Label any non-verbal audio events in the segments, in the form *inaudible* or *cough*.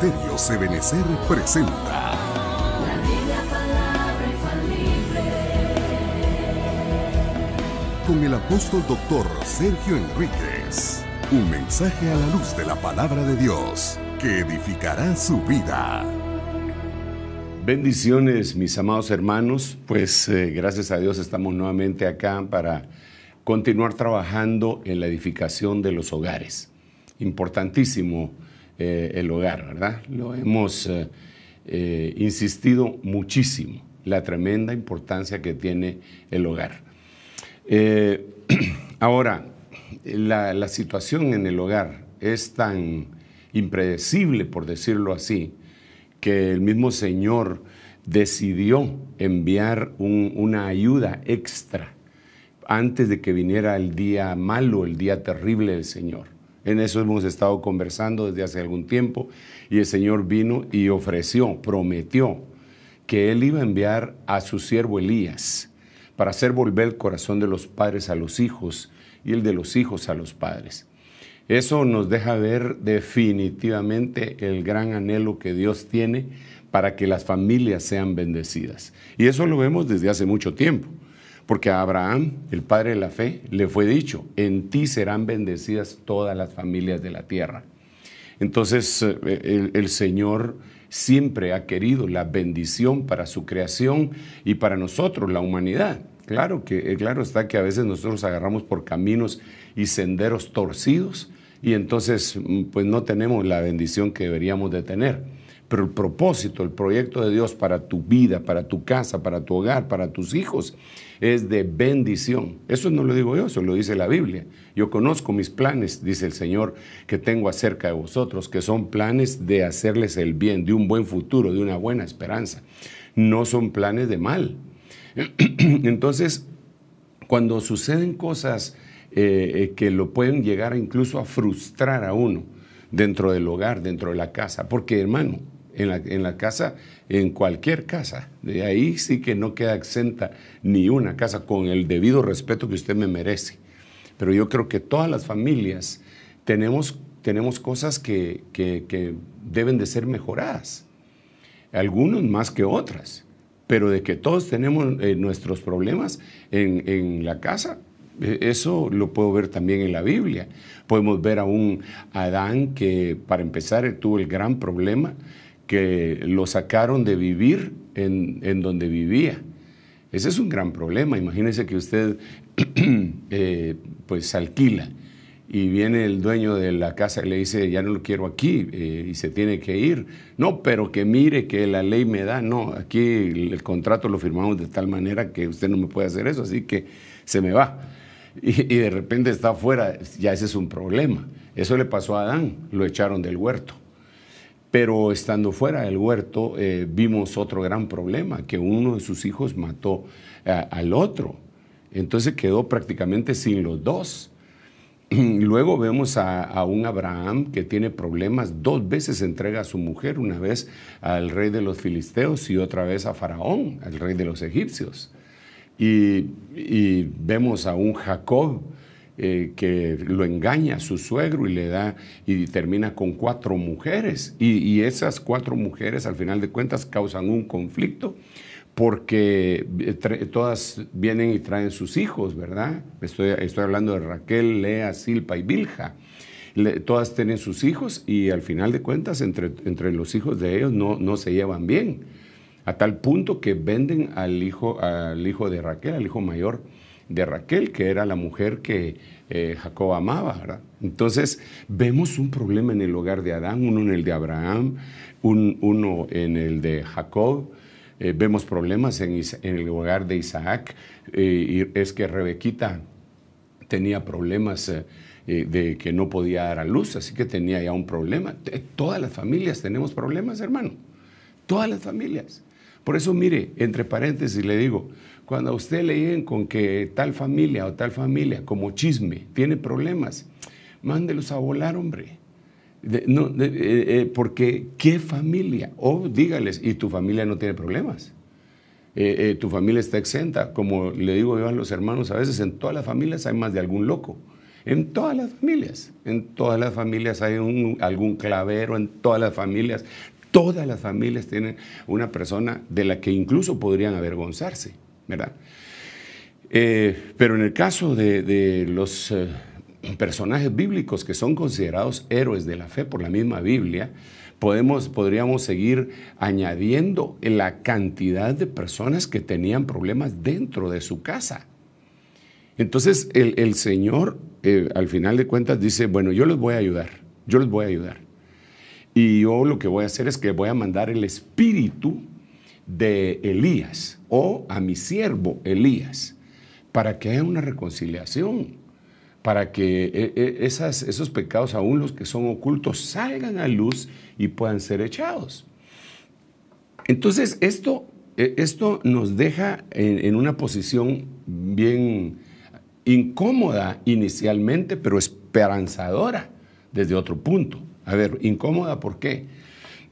Ministerio Sebenecer presenta. Con el apóstol doctor Sergio Enríquez. Un mensaje a la luz de la palabra de Dios que edificará su vida. Bendiciones, mis amados hermanos. Pues eh, gracias a Dios estamos nuevamente acá para continuar trabajando en la edificación de los hogares. Importantísimo eh, el hogar, ¿verdad? Lo hemos eh, eh, insistido muchísimo, la tremenda importancia que tiene el hogar. *clears throat* ahora, la, situación en el hogar es tan impredecible, por decirlo así, que el mismo Señor decidió enviar una ayuda extra antes de que viniera el día malo, el día terrible del Señor. En eso hemos estado conversando desde hace algún tiempo y el Señor vino y ofreció, prometió que Él iba a enviar a su siervo Elías para hacer volver el corazón de los padres a los hijos y el de los hijos a los padres. Eso nos deja ver definitivamente el gran anhelo que Dios tiene para que las familias sean bendecidas. Y eso lo vemos desde hace mucho tiempo. Porque a Abraham, el padre de la fe, le fue dicho, en ti serán bendecidas todas las familias de la tierra. Entonces eh, eh, el, Señor siempre ha querido la bendición para su creación y para nosotros, la humanidad. Claro que eh, claro está que a veces nosotros agarramos por caminos y senderos torcidos y entonces mm, pues no tenemos la bendición que deberíamos de tener. Pero el propósito, el proyecto de Dios para tu vida, para tu casa, para tu hogar, para tus hijos, es de bendición. Eso no lo digo yo, eso lo dice la Biblia. Yo conozco mis planes, dice el Señor, que tengo acerca de vosotros, que son planes de hacerles el bien, de un buen futuro, de una buena esperanza. No son planes de mal. *clears throat* Entonces, cuando suceden cosas eh, eh, que lo pueden llegar incluso a frustrar a uno dentro del hogar, dentro de la casa, porque hermano, en la, casa, en cualquier casa. De ahí sí que no queda exenta ni una casa con el debido respeto que usted me merece. Pero yo creo que todas las familias tenemos, tenemos cosas que, que, deben de ser mejoradas. Algunos más que otras. Pero de que todos tenemos eh, nuestros problemas en, en la casa, e, eso lo puedo ver también en la Biblia. Podemos ver a un Adán que, para empezar, tuvo el gran problema que lo sacaron de vivir en, en donde vivía. Ese es un gran problema. Imagínese que usted *clears throat* eh, pues alquila y viene el dueño de la casa y le dice, ya no lo quiero aquí eh, y se tiene que ir. No, pero que mire que la ley me da. No, aquí el, contrato lo firmamos de tal manera que usted no me puede hacer eso, así que se me va. Y, y de repente está afuera, ya ese es un problema. Eso le pasó a Adán, lo echaron del huerto. Pero estando fuera del huerto eh, vimos otro gran problema, que uno de sus hijos mató eh, al otro. Entonces quedó prácticamente sin los dos. *clears throat* Luego vemos a, un Abraham que tiene problemas, dos veces entrega a su mujer, una vez al rey de los filisteos y otra vez a Faraón, al rey de los egipcios. y vemos a un Jacob eh, que lo engaña a su suegro y le da y termina con cuatro mujeres y, esas cuatro mujeres al final de cuentas causan un conflicto porque eh, todas vienen y traen sus hijos, ¿verdad? Estoy, estoy hablando de Raquel, Lea, Silpa y Vilja. todas tienen sus hijos y al final de cuentas entre, entre los hijos de ellos no, no se llevan bien, a tal punto que venden al hijo, al hijo de Raquel, al hijo mayor, de Raquel, que era la mujer que eh, Jacob amaba. ¿verdad? Entonces, vemos un problema en el hogar de Adán, uno en el de Abraham, uno en el de Jacob. Eh, vemos problemas en, el hogar de Isaac. Eh, y es que Rebequita tenía problemas de que no podía dar a luz, así que tenía ya un problema. Todas las familias tenemos problemas, hermano. Todas las familias. Por eso, mire, entre paréntesis le digo, cuando a usted le con que tal familia o tal familia, como chisme, tiene problemas, mándelos a volar, hombre. Eh, eh, porque qué familia, o dígales, y tu familia no tiene problemas. Eh, tu familia está exenta, como le digo yo a los hermanos, a veces en todas las familias hay más de algún loco. En todas las familias, en todas las familias hay un, algún clavero, en todas las familias, todas las familias tienen una persona de la que incluso podrían avergonzarse. ¿verdad? Eh, pero en el caso de, los eh, personajes bíblicos que son considerados héroes de la fe por la misma Biblia, podemos, podríamos seguir añadiendo la cantidad de personas que tenían problemas dentro de su casa. Entonces el, Señor eh, al final de cuentas dice, bueno, yo les voy a ayudar, yo les voy a ayudar. Y yo lo que voy a hacer es que voy a mandar el Espíritu de Elías o a mi siervo Elías, para que haya una reconciliación, para que e, e, esas, esos pecados, aún los que son ocultos, salgan a luz y puedan ser echados. Entonces, esto, e, esto nos deja en, en una posición bien incómoda inicialmente, pero esperanzadora desde otro punto. A ver, incómoda, ¿por qué?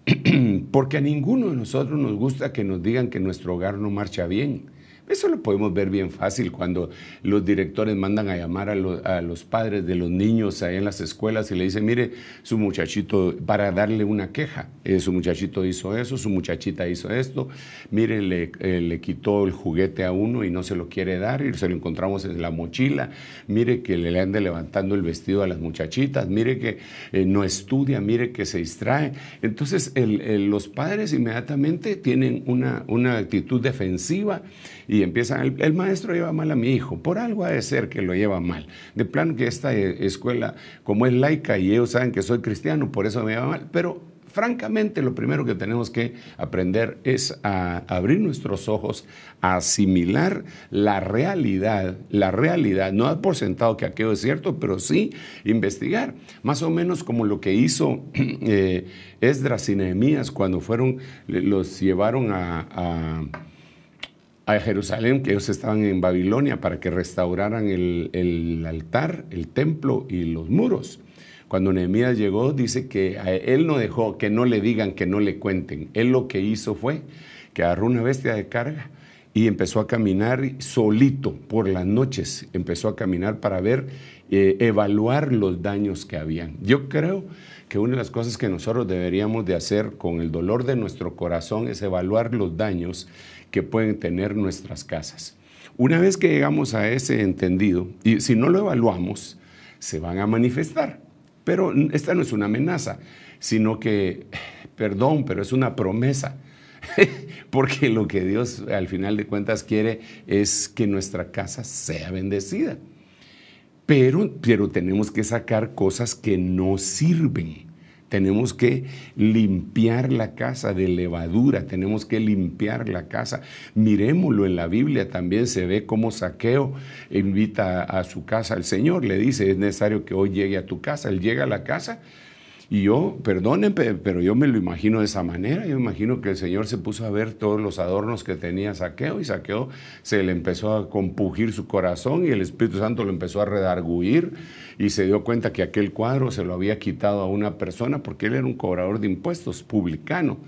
*clears throat* porque a ninguno de nosotros nos gusta que nos digan que nuestro hogar no marcha bien. Eso lo podemos ver bien fácil cuando los directores mandan a llamar a, los, padres de los niños ahí en las escuelas y le dicen, mire, su muchachito, para darle una queja, eh, su muchachito hizo eso, su muchachita hizo esto, mire, le, eh, le, quitó el juguete a uno y no se lo quiere dar y se lo encontramos en la mochila, mire que le anda levantando el vestido a las muchachitas, mire que eh, no estudia, mire que se distrae. Entonces los padres inmediatamente tienen una, una actitud defensiva y empiezan, el, maestro lleva mal a mi hijo, por algo ha de ser que lo lleva mal. De plano que esta eh, escuela, como es laica y ellos saben que soy cristiano, por eso me lleva mal, pero francamente lo primero que tenemos que aprender es a abrir nuestros ojos, a asimilar la realidad, la realidad, no dar por sentado que aquello es cierto, pero sí investigar, más o menos como lo que hizo *clears throat* eh, Esdras y Nehemías cuando fueron, los llevaron a a Jerusalén, que ellos estaban en Babilonia, para que restauraran el, altar, el templo y los muros. Cuando Nehemías llegó, dice que él no dejó que no le digan, que no le cuenten. Él lo que hizo fue que agarró una bestia de carga y empezó a caminar solito por las noches. Empezó a caminar para ver, eh, evaluar los daños que habían. Yo creo que una de las cosas que nosotros deberíamos de hacer con el dolor de nuestro corazón es evaluar los daños que pueden tener nuestras casas. Una vez que llegamos a ese entendido, y si no lo evaluamos, se van a manifestar. Pero esta no es una amenaza, sino que, perdón, pero es una promesa. *laughs* Porque lo que Dios al final de cuentas quiere es que nuestra casa sea bendecida. Pero, pero tenemos que sacar cosas que no sirven. Tenemos que limpiar la casa de levadura, tenemos que limpiar la casa. Miremoslo en la Biblia, también se ve cómo Saqueo invita a su casa al Señor, le dice, es necesario que hoy llegue a tu casa. Él llega a la casa, y yo, perdonen, pero yo me lo imagino de esa manera. Yo imagino que el Señor se puso a ver todos los adornos que tenía Saqueo y Saqueo se le empezó a compugir su corazón y el Espíritu Santo lo empezó a redarguir y se dio cuenta que aquel cuadro se lo había quitado a una persona porque él era un cobrador de impuestos, publicano.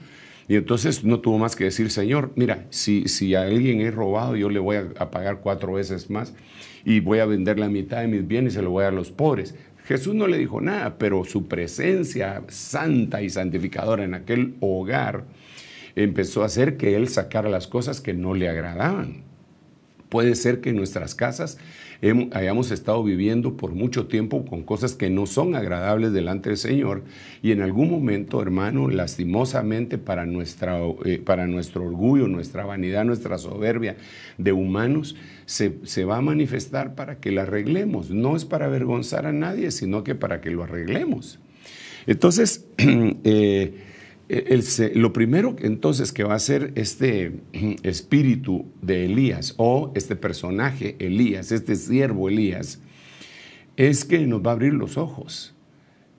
Y entonces no tuvo más que decir, Señor, mira, si, si a alguien he robado, yo le voy a, pagar cuatro veces más y voy a vender la mitad de mis bienes y se lo voy a a los pobres. Jesús no le dijo nada, pero su presencia santa y santificadora en aquel hogar empezó a hacer que él sacara las cosas que no le agradaban. Puede ser que en nuestras casas hayamos estado viviendo por mucho tiempo con cosas que no son agradables delante del Señor y en algún momento, hermano, lastimosamente para, nuestra, eh, para nuestro orgullo, nuestra vanidad, nuestra soberbia de humanos, se, va a manifestar para que la arreglemos. No es para avergonzar a nadie, sino que para que lo arreglemos. Entonces, *clears throat* eh, eh, lo primero entonces que va a hacer este *clears throat* espíritu de Elías o este personaje Elías, este siervo Elías, es que nos va a abrir los ojos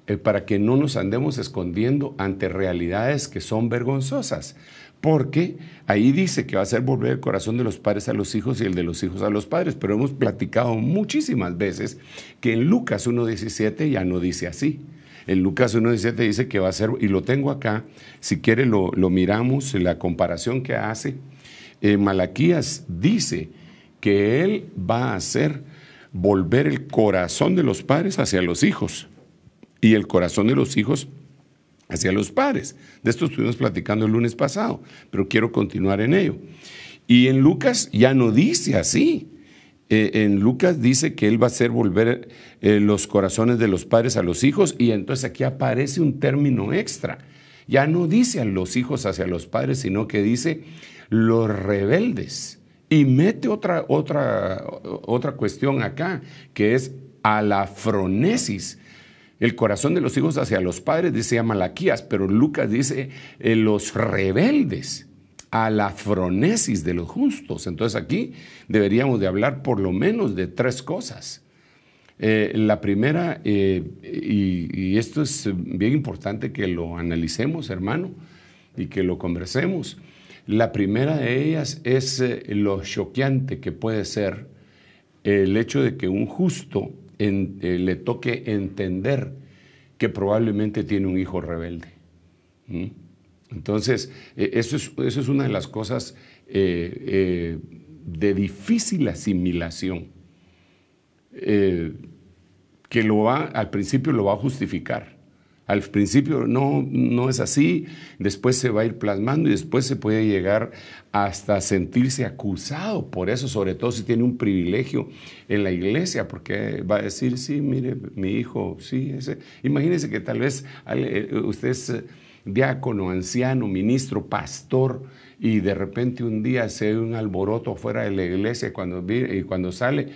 eh, para que no nos andemos escondiendo ante realidades que son vergonzosas porque ahí dice que va a ser volver el corazón de los padres a los hijos y el de los hijos a los padres, pero hemos platicado muchísimas veces que en Lucas 1.17 ya no dice así. En Lucas 1.17 dice que va a ser, y lo tengo acá, si quiere lo, miramos, la comparación que hace. Eh, Malaquías dice que él va a hacer volver el corazón de los padres hacia los hijos y el corazón de los hijos hacia los padres. De esto estuvimos platicando el lunes pasado, pero quiero continuar en ello. Y en Lucas ya no dice así. Eh, en Lucas dice que él va a hacer volver eh, los corazones de los padres a los hijos y entonces aquí aparece un término extra. Ya no dice a los hijos hacia los padres, sino que dice los rebeldes. Y mete otra, otra, otra cuestión acá, que es a la fronesis el corazón de los hijos hacia los padres, dice Malaquías, pero Lucas dice eh, los rebeldes a la fronesis de los justos. Entonces aquí deberíamos de hablar por lo menos de tres cosas. Eh, la primera, eh, y, esto es bien importante que lo analicemos, hermano, y que lo conversemos. La primera de ellas es lo choqueante que puede ser el hecho de que un justo eh, le toque entender que probablemente tiene un hijo rebelde. Entonces, eh, eso, es, eso, es, una de las cosas eh, de difícil asimilación, que lo va, al principio lo va a justificar al principio no, no es así, después se va a ir plasmando y después se puede llegar hasta sentirse acusado por eso, sobre todo si tiene un privilegio en la iglesia, porque va a decir, sí, mire, mi hijo, sí, ese. Imagínense que tal vez eh, usted es eh, diácono, anciano, ministro, pastor, y de repente un día se ve un alboroto fuera de la iglesia cuando, y cuando sale,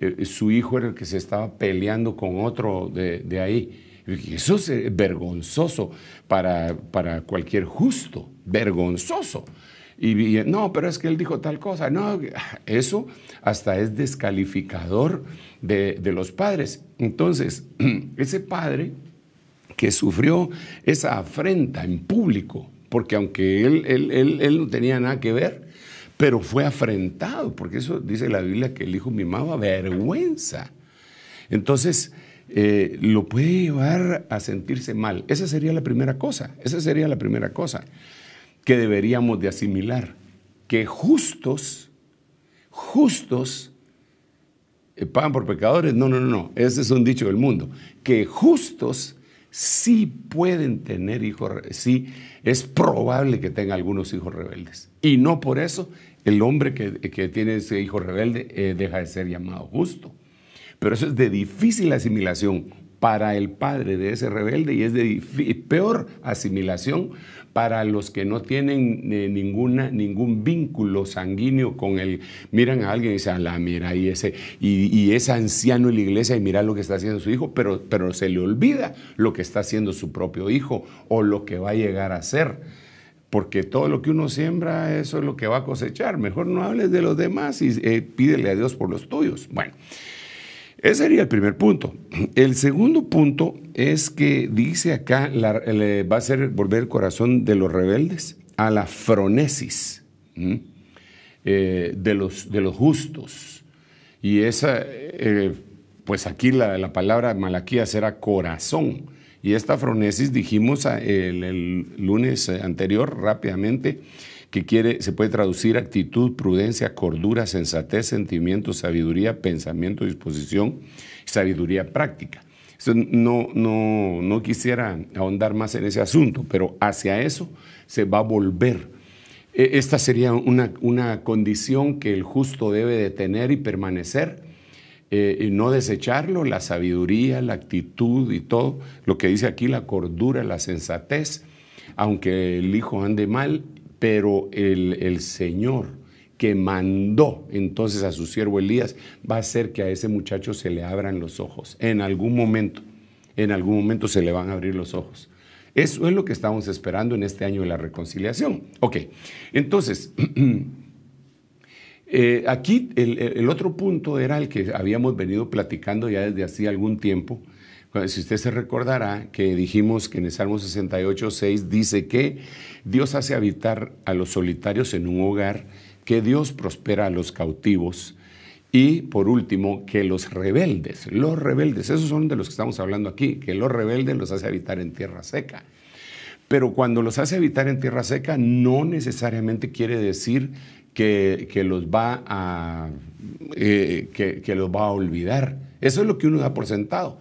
eh, su hijo era el que se estaba peleando con otro de ahí eso es vergonzoso para, para cualquier justo, vergonzoso. Y, no, pero es que él dijo tal cosa. No, eso hasta es descalificador de, los padres. Entonces, *clears throat* ese padre que sufrió esa afrenta en público, porque aunque él, él, él no tenía nada que ver, pero fue afrentado, porque eso dice la Biblia que el hijo mimaba vergüenza. Entonces, eh, lo puede llevar a sentirse mal. Esa sería la primera cosa, esa sería la primera cosa que deberíamos de asimilar, que justos, justos, eh, pagan por pecadores, no, no, no, no, ese es un dicho del mundo, que justos sí pueden tener hijos, sí es probable que tenga algunos hijos rebeldes. Y no por eso el hombre que, tiene ese hijo rebelde eh, deja de ser llamado justo. Pero eso es de difícil asimilación para el padre de ese rebelde y es de peor asimilación para los que no tienen eh, ninguna, ningún vínculo sanguíneo con el... Miran a alguien y dicen, la mira, y ese, y, es anciano en la iglesia y mira lo que está haciendo su hijo, pero, pero se le olvida lo que está haciendo su propio hijo o lo que va a llegar a ser. Porque todo lo que uno siembra, eso es lo que va a cosechar. Mejor no hables de los demás y eh, pídele a Dios por los tuyos. Bueno. Ese sería el primer punto. El segundo punto es que dice acá, va a ser volver el corazón de los rebeldes a la fronesis eh, de, los, de los justos. Y esa, eh, pues aquí la, palabra malaquía será corazón. Y esta fronesis dijimos ah, el lunes eh, anterior rápidamente que quiere, se puede traducir actitud, prudencia, cordura, sensatez, sentimiento, sabiduría, pensamiento, disposición, sabiduría práctica. No, no, quisiera ahondar más en ese asunto, pero hacia eso se va a volver. E, esta sería una, una condición que el justo debe de tener y permanecer. Eh, y no desecharlo, la sabiduría, la actitud y todo, lo que dice aquí, la cordura, la sensatez, aunque el hijo ande mal pero el, Señor que mandó entonces a su siervo Elías va a hacer que a ese muchacho se le abran los ojos. En algún momento, en algún momento se le van a abrir los ojos. Eso es lo que estamos esperando en este año de la reconciliación. Ok, entonces, *clears throat* eh, aquí el, el, otro punto era el que habíamos venido platicando ya desde hacía algún tiempo, si usted se recordará que dijimos que en el Salmo 68, 6 dice que Dios hace habitar a los solitarios en un hogar, que Dios prospera a los cautivos y por último que los rebeldes, los rebeldes, esos son de los que estamos hablando aquí, que los rebeldes los hace habitar en tierra seca. Pero cuando los hace habitar en tierra seca no necesariamente quiere decir que, los, va eh, que los va a olvidar. Eso es lo que uno da por sentado.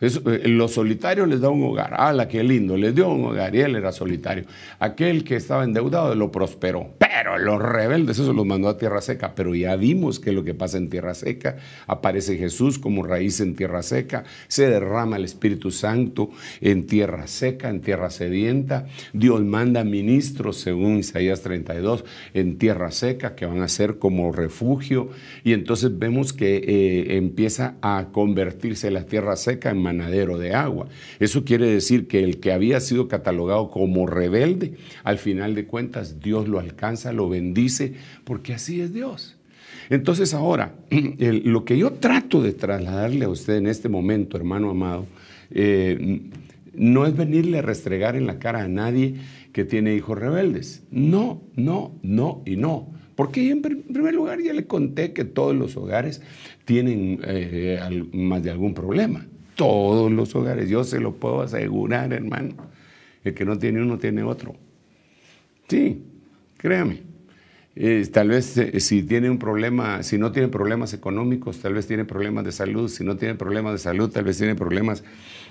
Eh, lo los solitarios les da un hogar. ¡Hala, qué lindo! Les dio un hogar y él era solitario. Aquel que estaba endeudado lo prosperó. Pero los rebeldes, eso los mandó a tierra seca. Pero ya vimos que lo que pasa en tierra seca. Aparece Jesús como raíz en tierra seca. Se derrama el Espíritu Santo en tierra seca, en tierra sedienta. Dios manda ministros, según Isaías 32, en tierra seca, que van a ser como refugio. Y entonces vemos que eh, empieza a convertirse la tierra seca en manadero de agua. Eso quiere decir que el que había sido catalogado como rebelde, al final de cuentas Dios lo alcanza lo bendice, porque así es Dios. Entonces ahora, *clears throat* lo que yo trato de trasladarle a usted en este momento, hermano amado, eh, no es venirle a restregar en la cara a nadie que tiene hijos rebeldes. No, no, no y no. Porque en primer lugar ya le conté que todos los hogares tienen eh, más de algún problema. Todos los hogares, yo se lo puedo asegurar, hermano. El que no tiene uno tiene otro. Sí, Créame. Eh, tal vez eh, si tiene un problema, si no tiene problemas económicos, tal vez tiene problemas de salud, si no tiene problemas de salud, tal vez tiene problemas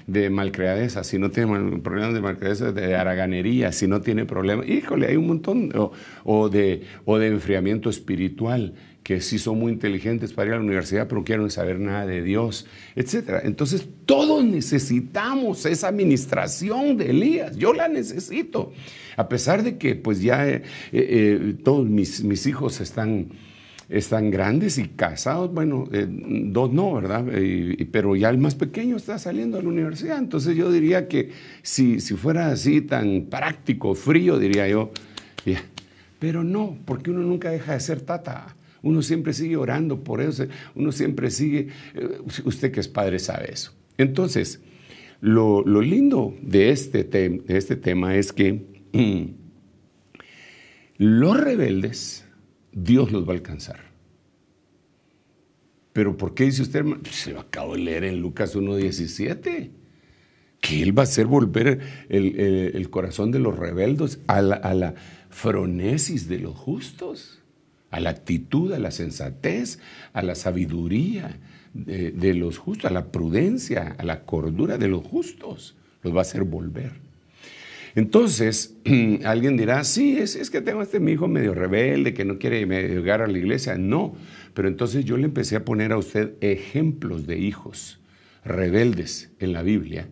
de malcreadeza. si no tiene problemas de malcreadeza, de araganería, si no tiene problemas, híjole, hay un montón, de, o de enfriamiento espiritual que sí son muy inteligentes para ir a la universidad, pero quieren saber nada de Dios, etc. Entonces, todos necesitamos esa administración de Elías. Yo la necesito. A pesar de que, pues ya eh, eh, todos mis, mis, hijos están, están grandes y casados, bueno, eh, dos no, ¿verdad? pero ya el más pequeño está saliendo a la universidad. Entonces, yo diría que si, si fuera así tan práctico, frío, diría yo, pero no, porque uno nunca deja de ser tata. Uno siempre sigue orando por eso, uno siempre sigue, eh, usted que es padre sabe eso. Entonces, lo, lindo este de este, tema es que mm, los rebeldes, Dios los va a alcanzar. Pero ¿por qué dice usted, Se lo acabo de leer en Lucas 1.17, que Él va a hacer volver el, corazón de los rebeldes a la, a la, fronesis de los justos a la actitud, a la sensatez, a la sabiduría de, los justos, a la prudencia, a la cordura de los justos. Los va a hacer volver. Entonces, *clears throat* alguien dirá, sí, es, que tengo a este mi hijo medio rebelde, que no quiere llegar a la iglesia. No, pero entonces yo le empecé a poner a usted ejemplos de hijos rebeldes en la Biblia.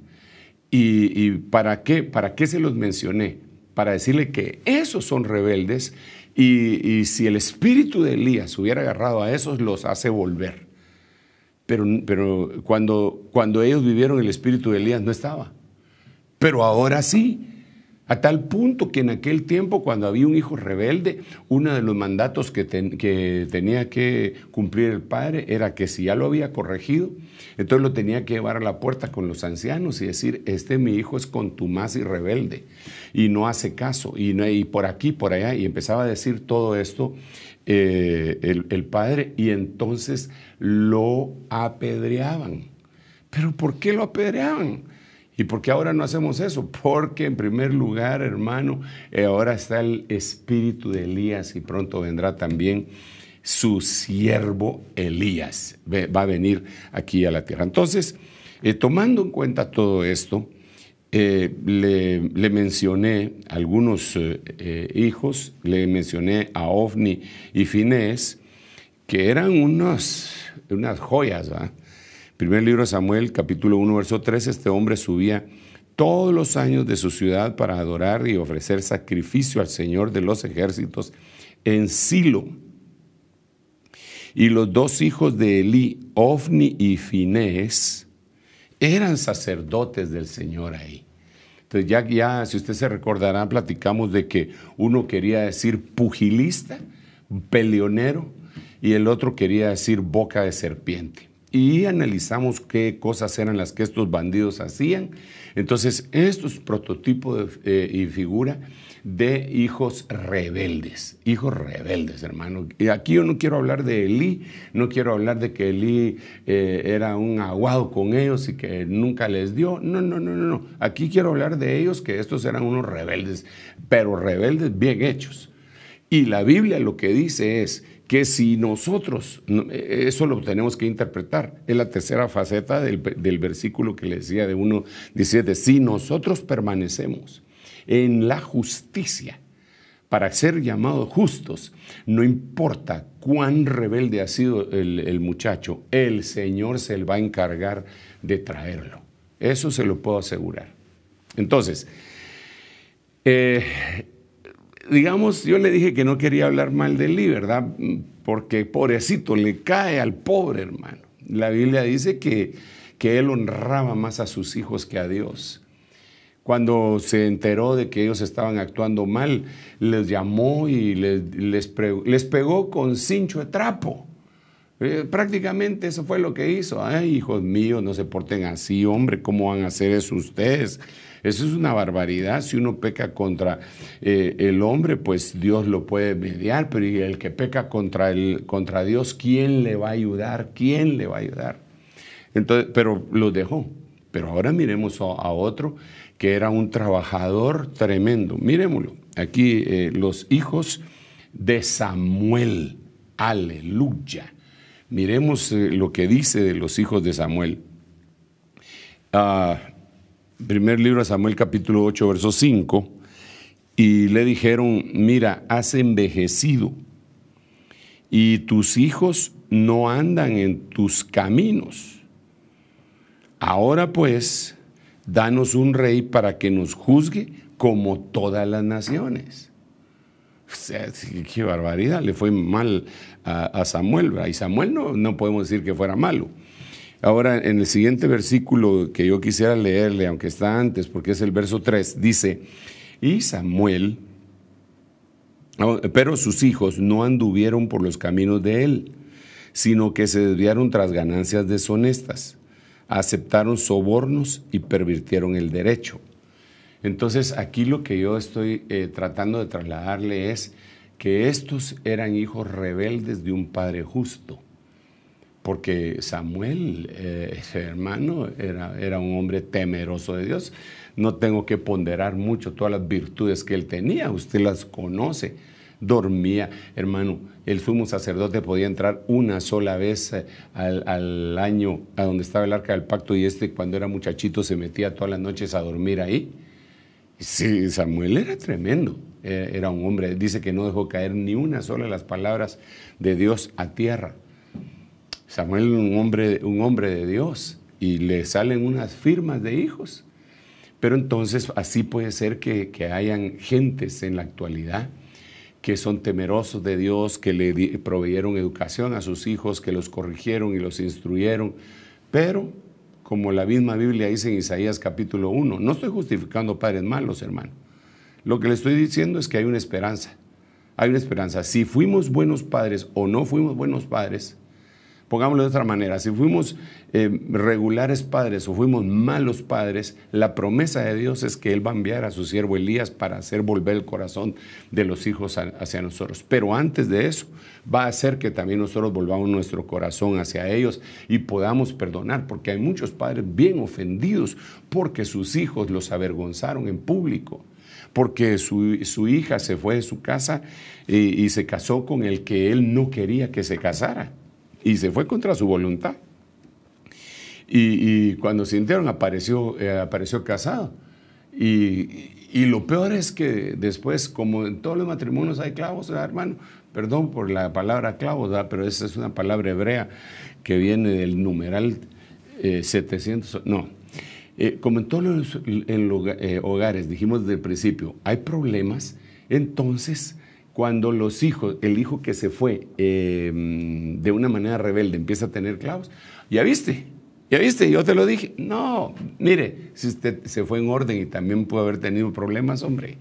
¿Y, y para qué? ¿Para qué se los mencioné? Para decirle que esos son rebeldes y, si el espíritu de Elías hubiera agarrado a esos, los hace volver. Pero, cuando ellos vivieron, el espíritu de Elías no estaba. Pero ahora sí, a tal punto que en aquel tiempo, cuando había un hijo rebelde, uno de los mandatos que, tenía que cumplir el padre era que si ya lo había corregido, entonces lo tenía que llevar a la puerta con los ancianos y decir, este mi hijo es contumaz y rebelde y no hace caso, y, y por aquí, por allá, y empezaba a decir todo esto eh, el padre y entonces lo apedreaban. ¿Pero por qué lo apedreaban? ¿Y por qué ahora no hacemos eso? Porque en primer lugar, hermano, eh, ahora está el espíritu de Elías y pronto vendrá también su siervo Elías. Va a venir aquí a la tierra. Entonces, eh, tomando en cuenta todo esto, eh, le, mencioné algunos hijos, le mencioné a Ofni y Finés, que eran unas joyas, ¿verdad? Primer libro de Samuel, capítulo 1, verso 3, este hombre subía todos los años de su ciudad para adorar y ofrecer sacrificio al Señor de los ejércitos en Silo. Y los dos hijos de Elí, Ofni y Finés, eran sacerdotes del Señor ahí. Entonces ya, si usted se recordará, platicamos de que uno quería decir pugilista, peleonero, y el otro quería decir boca de serpiente y analizamos qué cosas eran las que estos bandidos hacían. Entonces, esto es prototipo eh, y figura de hijos rebeldes, hijos rebeldes, hermano. Y aquí yo no quiero hablar de Elí, no quiero hablar de que Elí eh, era un aguado con ellos y que nunca les dio. No, no, no, no, no. Aquí quiero hablar de ellos que estos eran unos rebeldes, pero rebeldes bien hechos. Y la Biblia lo que dice es, que si nosotros, eh, eso lo tenemos que interpretar, es la tercera faceta del, versículo que le decía de 1.17, si nosotros permanecemos en la justicia para ser llamados justos, no importa cuán rebelde ha sido el, muchacho, el Señor se le va a encargar de traerlo. Eso se lo puedo asegurar. Entonces, eh, digamos, yo le dije que no quería hablar mal de él, ¿verdad? Porque pobrecito, le cae al pobre hermano. La Biblia dice que, él honraba más a sus hijos que a Dios. Cuando se enteró de que ellos estaban actuando mal, les llamó y les, pegó con cincho de trapo. Eh, prácticamente eso fue lo que hizo. Ay, hijos míos, no se porten así, hombre, ¿cómo van a hacer eso ustedes? Eso es una barbaridad. Si uno peca contra eh, el hombre, pues Dios lo puede mediar, pero el que peca contra, el, contra Dios, ¿quién le va a ayudar? ¿Quién le va a ayudar? Entonces, pero lo dejó. Pero ahora miremos a, otro que era un trabajador tremendo. Miremoslo. Aquí eh, los hijos de Samuel. Aleluya. Miremos eh, lo que dice de los hijos de Samuel. Ah primer libro de Samuel capítulo 8, verso 5, y le dijeron, mira, has envejecido y tus hijos no andan en tus caminos. Ahora pues, danos un rey para que nos juzgue como todas las naciones. O sea, qué barbaridad, le fue mal a, Samuel. Y Samuel no, no podemos decir que fuera malo. Ahora, en el siguiente versículo que yo quisiera leerle, aunque está antes, porque es el verso 3, dice, y Samuel, oh, pero sus hijos no anduvieron por los caminos de él, sino que se desviaron tras ganancias deshonestas, aceptaron sobornos y pervirtieron el derecho. Entonces, aquí lo que yo estoy eh, tratando de trasladarle es que estos eran hijos rebeldes de un padre justo porque Samuel, eh, hermano, era, era un hombre temeroso de Dios. No tengo que ponderar mucho todas las virtudes que él tenía, usted las conoce. Dormía, hermano, el sumo sacerdote podía entrar una sola vez eh, al, al año a donde estaba el arca del pacto y este cuando era muchachito se metía todas las noches a dormir ahí. Sí, Samuel era tremendo, eh, era un hombre, dice que no dejó caer ni una sola de las palabras de Dios a tierra. Samuel un hombre, un hombre de Dios y le salen unas firmas de hijos. Pero entonces así puede ser que, hayan gentes en la actualidad que son temerosos de Dios, que le proveyeron educación a sus hijos, que los corrigieron y los instruyeron. Pero, como la misma Biblia dice en Isaías capítulo 1, no estoy justificando padres malos, hermano. Lo que le estoy diciendo es que hay una esperanza. Hay una esperanza. Si fuimos buenos padres o no fuimos buenos padres, Pongámoslo de otra manera, si fuimos eh, regulares padres o fuimos malos padres, la promesa de Dios es que Él va a enviar a su siervo Elías para hacer volver el corazón de los hijos hacia nosotros. Pero antes de eso, va a hacer que también nosotros volvamos nuestro corazón hacia ellos y podamos perdonar, porque hay muchos padres bien ofendidos porque sus hijos los avergonzaron en público porque su, hija se fue de su casa y, se casó con el que él no quería que se casara y se fue contra su voluntad. Y, cuando sintieron apareció, eh, apareció casado. Y, lo peor es que después, como en todos los matrimonios hay clavos, hermano, perdón por la palabra clavos, pero esa es una palabra hebrea que viene del numeral 700, eh, no, eh, como en todos los en hogares, dijimos desde el principio, hay problemas, entonces cuando los hijos, el hijo que se fue em, de una manera rebelde empieza a tener clavos, ya viste, ya viste, yo te lo dije. No, mire, si usted se fue en orden y también puede haber tenido problemas, hombre.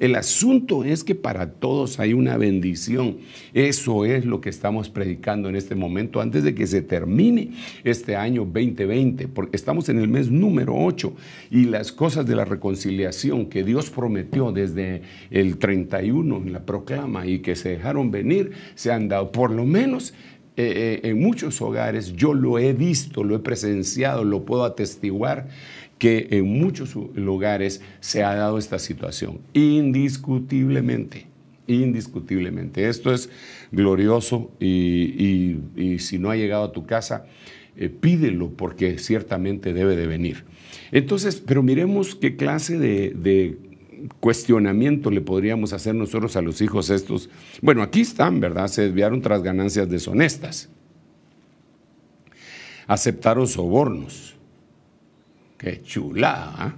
El asunto es que para todos hay una bendición. Eso es lo que estamos predicando en este momento antes de que se termine este año 2020, porque estamos en el mes número 8 y las cosas de la reconciliación que Dios prometió desde el 31 en la proclama y que se dejaron venir se han dado. Por lo menos eh, eh, en muchos hogares yo lo he visto, lo he presenciado, lo puedo atestiguar que en muchos lugares se ha dado esta situación, indiscutiblemente, indiscutiblemente. Esto es glorioso y, si no ha llegado a tu casa, eh, pídelo porque ciertamente debe de venir. Entonces, pero miremos qué clase de, de cuestionamiento le podríamos hacer nosotros a los hijos estos. Bueno, aquí están, ¿verdad? Se desviaron tras ganancias deshonestas, aceptaron sobornos, Qué chulada. ¿ah?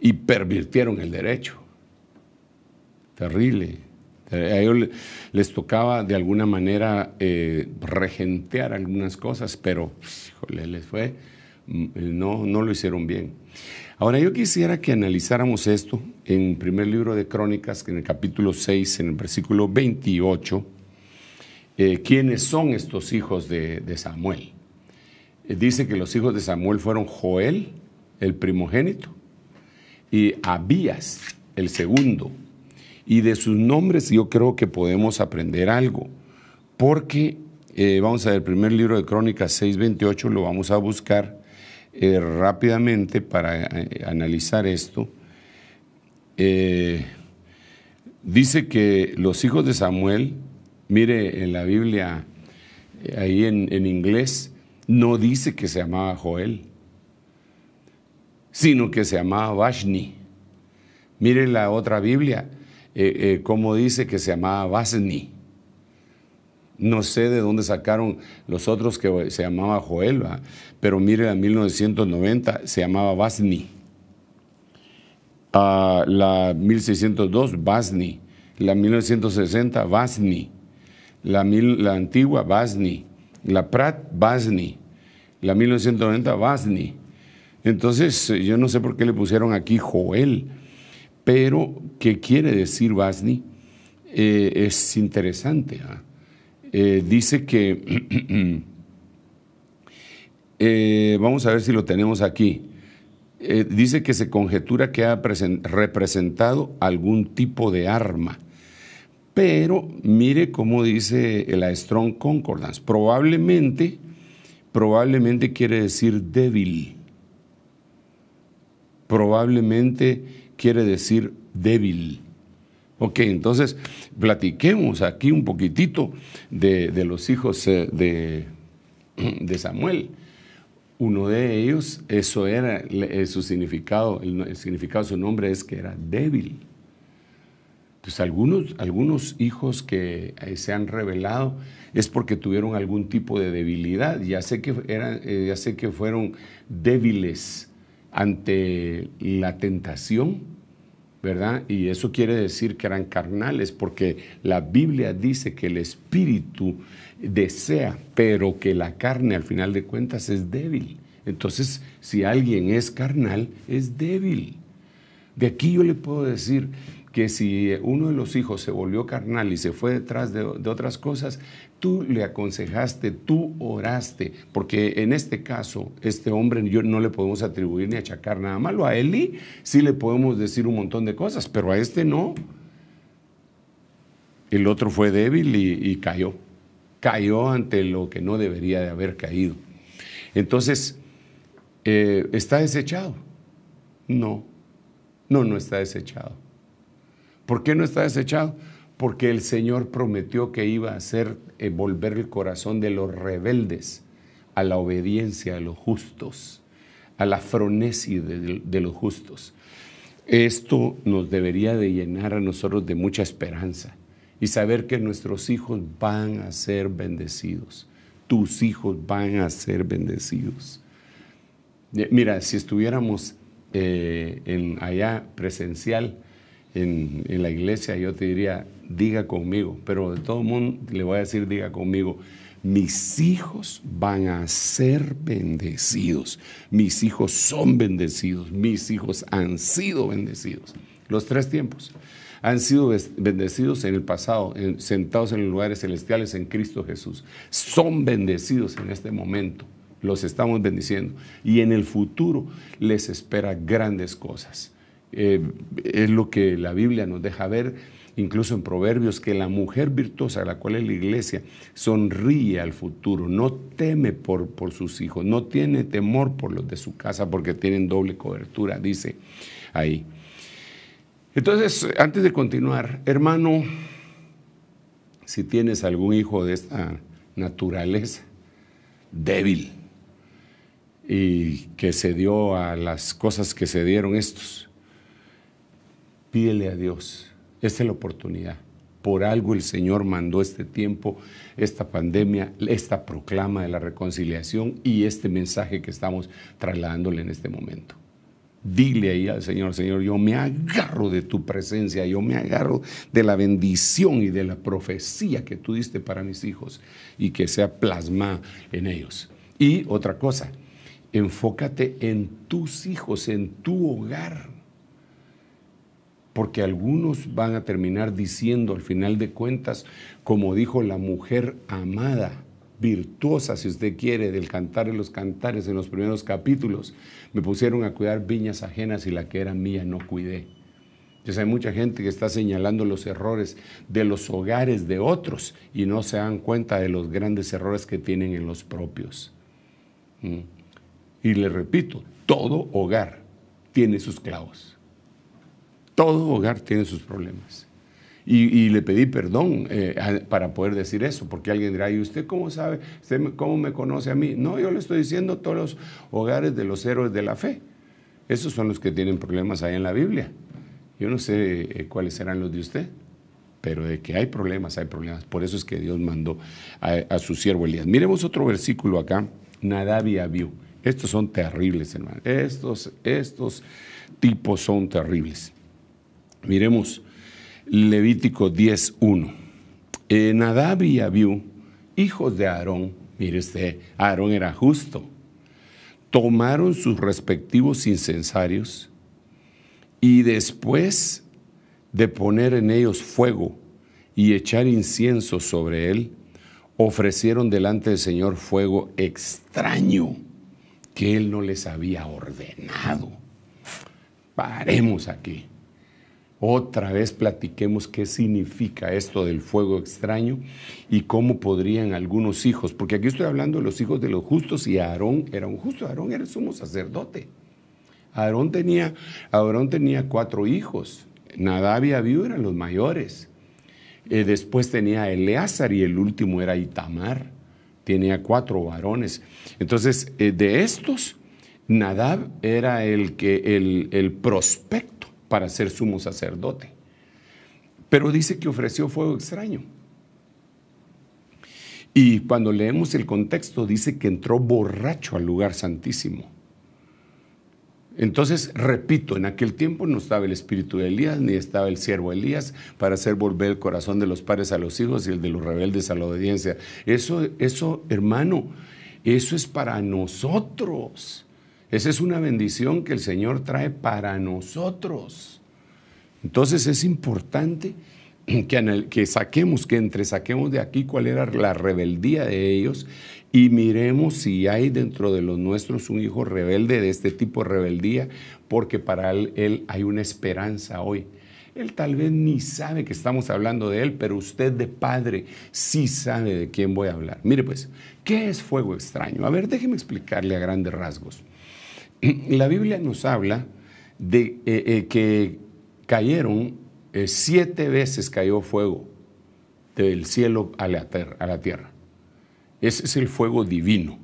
Y pervirtieron el derecho. Terrible. A ellos les tocaba de alguna manera eh, regentear algunas cosas, pero les fue, mm, no, no lo hicieron bien. Ahora yo quisiera que analizáramos esto en el primer libro de Crónicas, en el capítulo 6, en el versículo 28, eh, quiénes son estos hijos de, Samuel. Eh, dice que los hijos de Samuel fueron Joel, el primogénito, y Abías, el segundo. Y de sus nombres yo creo que podemos aprender algo, porque eh, vamos a ver, el primer libro de Crónicas 6.28 lo vamos a buscar eh, rápidamente para eh, analizar esto. dice que los hijos de Samuel, mire en la Biblia, ahí en, en inglés, no dice que se llamaba Joel sino que se llamaba Vashni. Miren la otra Biblia, eh, eh, cómo dice que se llamaba Vasni. No sé de dónde sacaron los otros que se llamaba Joelva, pero miren la 1990 se llamaba Vasni. Ah, la 1602, Vasni. La 1960, Vasni. La, la antigua, Vasni. La Prat, Vasni. La 1990, Vasni. Entonces, eh, yo no sé por qué le pusieron aquí Joel, pero ¿qué quiere decir Vasni? Eh, es interesante. ¿ah? Eh, dice que, *clears throat* vamos a ver si lo tenemos aquí. dice que se conjetura que ha representado algún tipo de arma. Pero mire cómo dice la Strong Concordance. Probablemente, probablemente quiere decir débil probablemente quiere decir débil. Ok, entonces platiquemos aquí un poquitito de, los hijos eh, *clears throat* de, Samuel. Uno de ellos, eso era eh, su significado, el, significado de su nombre es que era débil. Entonces, algunos, algunos hijos que eh, se han revelado es porque tuvieron algún tipo de debilidad. sé que, ya sé que fueron débiles ante la tentación, ¿verdad? Y eso quiere decir que eran carnales, porque la Biblia dice que el espíritu desea, pero que la carne al final de cuentas es débil. Entonces, si alguien es carnal, es débil. De aquí yo le puedo decir, que si uno de los hijos se volvió carnal y se fue detrás de, otras cosas, tú le aconsejaste, tú oraste, porque en este caso, este hombre yo no le podemos atribuir ni achacar nada malo. A Eli sí le podemos decir un montón de cosas, pero a este no. El otro fue débil y, cayó. Cayó ante lo que no debería de haber caído. Entonces, eh, ¿está desechado? No, no, no está desechado. ¿Por qué no está desechado? Porque el Señor prometió que iba a hacer eh, volver el corazón de los rebeldes a la obediencia de los justos, a la fronesis de, los justos. Esto nos debería de llenar a nosotros de mucha esperanza y saber que nuestros hijos van a ser bendecidos. Tus hijos van a ser bendecidos. Eh, mira, si estuviéramos eh, en allá presencial, en, la iglesia, yo te diría, diga conmigo, pero de todo el mundo le voy a decir, diga conmigo, mis hijos van a ser bendecidos, mis hijos son bendecidos, mis hijos han sido bendecidos. Los tres tiempos han sido bendecidos en el pasado, sentados en los lugares celestiales en Cristo Jesús. Son bendecidos en este momento, los estamos bendiciendo. Y en el futuro les espera grandes cosas. Eh, es lo que la Biblia nos deja ver, incluso en Proverbios, que la mujer virtuosa, la cual es la iglesia, sonríe al futuro, no teme por, por sus hijos, no tiene temor por los de su casa porque tienen doble cobertura, dice ahí. Entonces, antes de continuar, hermano, si tienes algún hijo de esta naturaleza, débil, y que se dio a las cosas que se dieron estos, Pídele a Dios. Esta es la oportunidad. Por algo el Señor mandó este tiempo, esta pandemia, esta proclama de la reconciliación y este mensaje que estamos trasladándole en este momento. Dile ahí al Señor, Señor, yo me agarro de tu presencia, yo me agarro de la bendición y de la profecía que tú diste para mis hijos y que sea plasmada en ellos. Y otra cosa, enfócate en tus hijos, en tu hogar porque algunos van a terminar diciendo al final de cuentas, como dijo la mujer amada, virtuosa, si usted quiere, del cantar en los cantares en los primeros capítulos, me pusieron a cuidar viñas ajenas y la que era mía no cuidé. Entonces hay mucha gente que está señalando los errores de los hogares de otros y no se dan cuenta de los grandes errores que tienen en los propios. Mm. Y le repito, todo hogar tiene sus clavos. Todo hogar tiene sus problemas. Y, le pedí perdón eh, para poder decir eso, porque alguien dirá, ¿y usted cómo sabe? ¿Usted cómo me conoce a mí? No, yo le estoy diciendo todos los hogares de los héroes de la fe. Esos son los que tienen problemas ahí en la Biblia. Yo no sé eh, cuáles serán los de usted, pero de que hay problemas, hay problemas. Por eso es que Dios mandó a, su siervo Elías. Miremos otro versículo acá, Nadab y Estos son terribles, hermano. Estos, estos tipos son terribles. Miremos Levítico 10.1. En Nadab y Abiú, hijos de Aarón, mire usted, Aarón era justo, tomaron sus respectivos incensarios y después de poner en ellos fuego y echar incienso sobre él, ofrecieron delante del Señor fuego extraño que él no les había ordenado. Paremos aquí otra vez platiquemos qué significa esto del fuego extraño y cómo podrían algunos hijos, porque aquí estoy hablando de los hijos de los justos y Aarón era un justo, Aarón era el sumo sacerdote. Aarón tenía, Aarón tenía cuatro hijos, Nadab y Abiú eran los mayores. Eh, después tenía Eleazar y el último era Itamar. Tenía cuatro varones. Entonces, eh, de estos, Nadab era el, que, el prospecto para ser sumo sacerdote. Pero dice que ofreció fuego extraño. Y cuando leemos el contexto, dice que entró borracho al lugar santísimo. Entonces, repito, en aquel tiempo no estaba el espíritu de Elías, ni estaba el siervo Elías para hacer volver el corazón de los padres a los hijos y el de los rebeldes a la obediencia. Eso, eso, hermano, eso es para nosotros. Esa es una bendición que el Señor trae para nosotros. Entonces es importante que, que saquemos, que entre saquemos de aquí cuál era la rebeldía de ellos y miremos si hay dentro de los nuestros un hijo rebelde de este tipo de rebeldía, porque para él hay una esperanza hoy. Él tal vez ni sabe que estamos hablando de él, pero usted de padre sí sabe de quién voy a hablar. Mire pues, ¿qué es fuego extraño? A ver, déjeme explicarle a grandes rasgos. *clears throat* La Biblia nos habla de eh, eh, que cayeron, eh, siete veces cayó fuego del cielo a la, tierra. Ese es el fuego divino,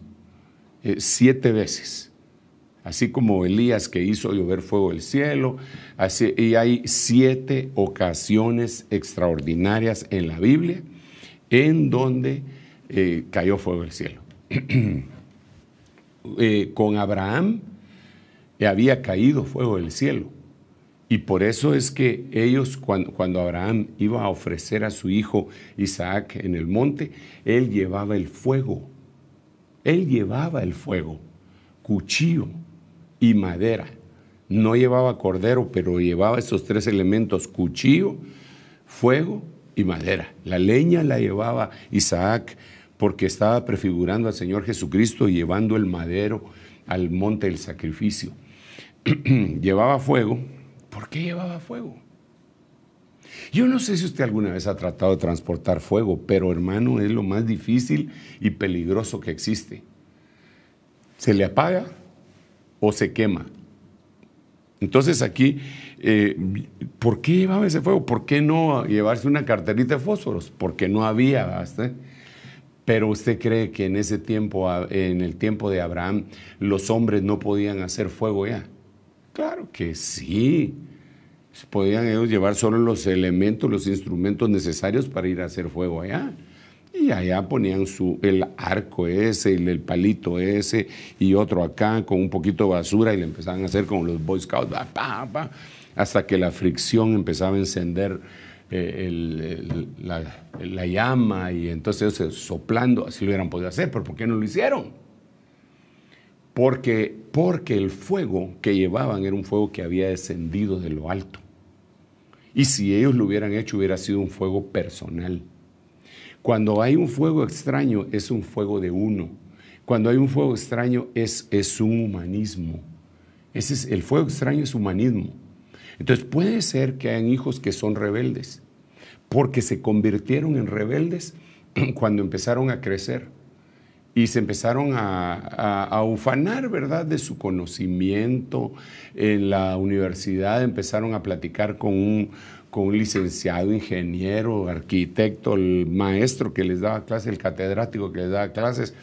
siete veces. Así como Elías que hizo llover fuego del cielo, y hay siete ocasiones extraordinarias en la Biblia en donde cayó fuego del cielo. *clears throat* con Abraham, había caído fuego del cielo. Y por eso es que ellos, cuando, Abraham iba a ofrecer a su hijo Isaac en el monte, él llevaba el fuego. Él llevaba el fuego, cuchillo y madera. No llevaba cordero, pero llevaba esos tres elementos, cuchillo, fuego y madera. La leña la llevaba Isaac porque estaba prefigurando al Señor Jesucristo y llevando el madero al monte del sacrificio. *clears throat* llevaba fuego. ¿Por qué llevaba fuego? Yo no sé si usted alguna vez ha tratado de transportar fuego, pero hermano, es lo más difícil y peligroso que existe. Se le apaga o se quema. Entonces aquí, eh, ¿por qué llevaba ese fuego? ¿Por qué no llevarse una carterita de fósforos? Porque no había, ¿verdad? Este, pero usted cree que en ese tiempo, en el tiempo de Abraham, los hombres no podían hacer fuego ya. Claro que sí. Podían ellos llevar solo los elementos, los instrumentos necesarios para ir a hacer fuego allá. Y allá ponían su, el arco ese, el, el, palito ese y otro acá con un poquito de basura y le empezaban a hacer como los Boy Scouts, pa, pa, hasta que la fricción empezaba a encender eh, la, la, llama y entonces ellos soplando, así lo hubieran podido hacer, pero ¿por qué no lo hicieron? Porque porque el fuego que llevaban era un fuego que había descendido de lo alto. Y si ellos lo hubieran hecho, hubiera sido un fuego personal. Cuando hay un fuego extraño, es un fuego de uno. Cuando hay un fuego extraño, es, es un humanismo. Ese es, el fuego extraño es humanismo. Entonces puede ser que hayan hijos que son rebeldes, porque se convirtieron en rebeldes *clears throat* cuando empezaron a crecer y se empezaron a, ufanar, ¿verdad?, de su conocimiento. En la universidad empezaron a platicar con un, licenciado, ingeniero, arquitecto, el maestro que les daba clases, el catedrático que les daba clases,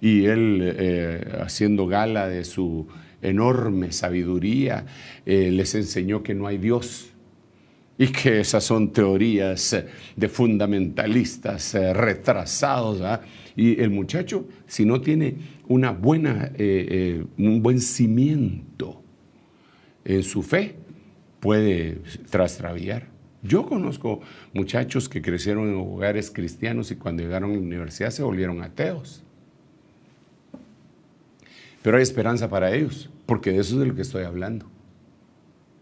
y él eh, haciendo gala de su enorme sabiduría, eh, les enseñó que no hay Dios y que esas son teorías eh, de fundamentalistas retrasados. Y el muchacho, si no tiene una buena, eh, eh, un buen cimiento en su fe, puede trastraviar. Yo conozco muchachos que crecieron en hogares cristianos y cuando llegaron a la universidad se volvieron ateos. Pero hay esperanza para ellos, porque de eso es de lo que estoy hablando.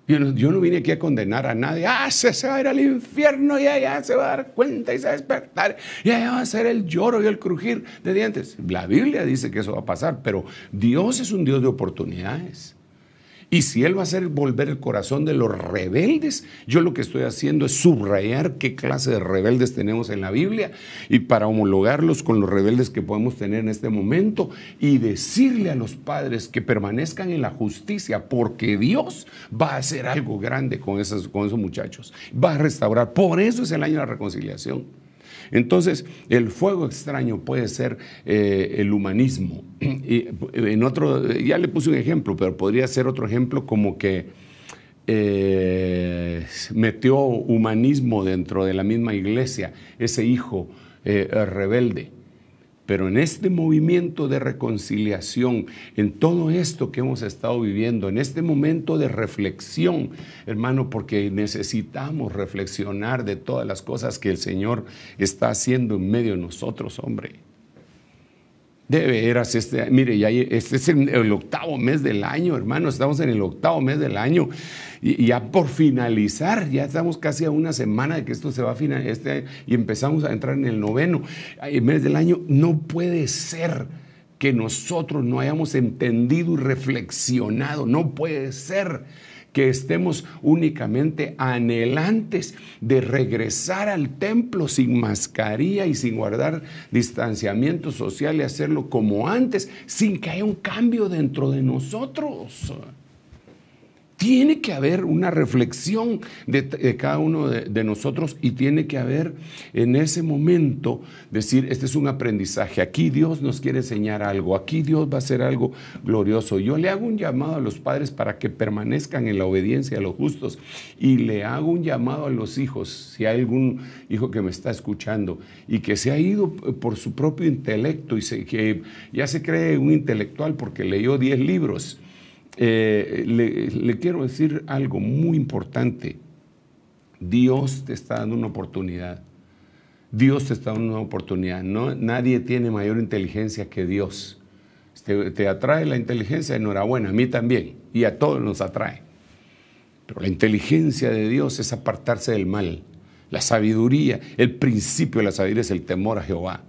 Yo no, vine aquí a condenar a nadie. Ah, se va a ir al infierno y allá se va a dar cuenta y se va a despertar y allá va a ser el lloro y el crujir de dientes. La Biblia dice que eso va a pasar, pero Dios es un Dios de oportunidades. Y si Él va a hacer volver el corazón de los rebeldes, yo lo que estoy haciendo es subrayar qué clase de rebeldes tenemos en la Biblia y para homologarlos con los rebeldes que podemos tener en este momento y decirle a los padres que permanezcan en la justicia porque Dios va a hacer algo grande con esos, con esos muchachos, va a restaurar. Por eso es el año de la reconciliación. Entonces, el fuego extraño puede ser eh, el humanismo. *clears throat* ya le puse un ejemplo, pero podría ser otro ejemplo como que eh, metió humanismo dentro de la misma iglesia, ese hijo eh, rebelde. Pero en este movimiento de reconciliación, en todo esto que hemos estado viviendo, en este momento de reflexión, hermano, porque necesitamos reflexionar de todas las cosas que el Señor está haciendo en medio de nosotros, hombre. De veras, este, mire, ya este es el, octavo mes del año, hermano, estamos en el octavo mes del año. Y, ya por finalizar, ya estamos casi a una semana de que esto se va a finalizar este, y empezamos a entrar en el noveno mes del año. No puede ser que nosotros no hayamos entendido y reflexionado, no puede ser que estemos únicamente anhelantes de regresar al templo sin mascarilla y sin guardar distanciamiento social y hacerlo como antes, sin que haya un cambio dentro de nosotros. Tiene que haber una reflexión de, cada uno de, nosotros y tiene que haber en ese momento decir, este es un aprendizaje, aquí Dios nos quiere enseñar algo, aquí Dios va a hacer algo glorioso. Yo le hago un llamado a los padres para que permanezcan en la obediencia a los justos y le hago un llamado a los hijos, si hay algún hijo que me está escuchando y que se ha ido eh, por su propio intelecto y se, que ya se cree un intelectual porque leyó 10 libros eh, le, quiero decir algo muy importante. Dios te está dando una oportunidad. Dios te está dando una oportunidad. No, nadie tiene mayor inteligencia que Dios. Este, te, atrae la inteligencia, enhorabuena, a mí también, y a todos nos atrae. Pero la inteligencia de Dios es apartarse del mal. La sabiduría, el principio de la sabiduría es el temor a Jehová.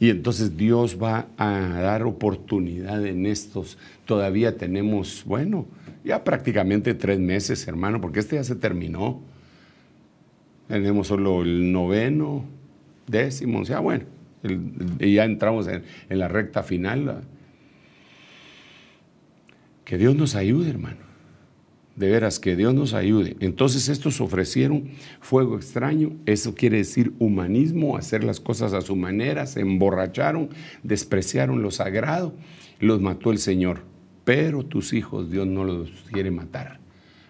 Y entonces Dios va a dar oportunidad en estos. Todavía tenemos, bueno, ya prácticamente tres meses, hermano, porque este ya se terminó. Tenemos solo el noveno, décimo, o sea, bueno, ya entramos en, la recta final. Que Dios nos ayude, hermano. De veras, que Dios nos ayude. Entonces estos ofrecieron fuego extraño, eso quiere decir humanismo, hacer las cosas a su manera, se emborracharon, despreciaron lo sagrado, los mató el Señor. Pero tus hijos Dios no los quiere matar.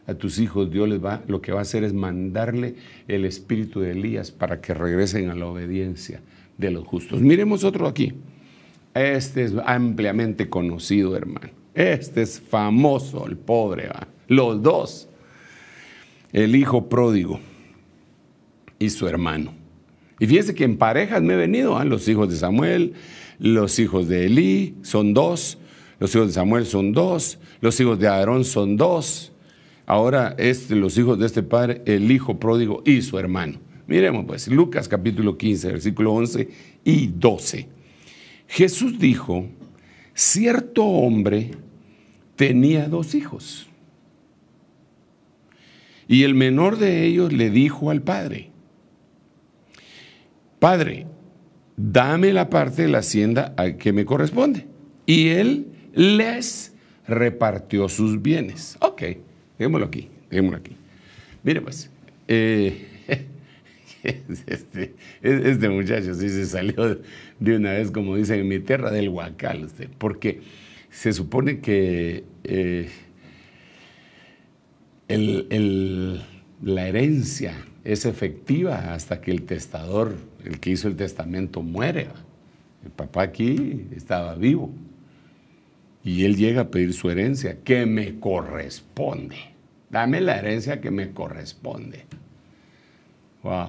A tus hijos Dios les va, lo que va a hacer es mandarle el espíritu de Elías para que regresen a la obediencia de los justos. Miremos otro aquí. Este es ampliamente conocido, hermano. Este es famoso, el pobre. ¿va? Los dos. El hijo pródigo y su hermano. Y fíjense que en parejas me he venido, a ¿ah? los hijos de Samuel, los hijos de Elí son dos, los hijos de Samuel son dos, los hijos de Aarón son dos. Ahora este, los hijos de este padre, el hijo pródigo y su hermano. Miremos pues, Lucas capítulo 15, versículo 11 y 12. Jesús dijo, cierto hombre tenía dos hijos. Y el menor de ellos le dijo al padre, Padre, dame la parte de la hacienda que me corresponde. Y él les repartió sus bienes. Ok, dejémoslo aquí, dejémoslo aquí. Mire pues, eh, *laughs* este, este, muchacho sí se salió de una vez, como dicen en mi tierra, del huacal, usted, porque se supone que... Eh, la herencia es efectiva hasta que el testador, el que hizo el testamento, muere. El papá aquí estaba vivo. Y él llega a pedir su herencia, que me corresponde. Dame la herencia que me corresponde. Wow.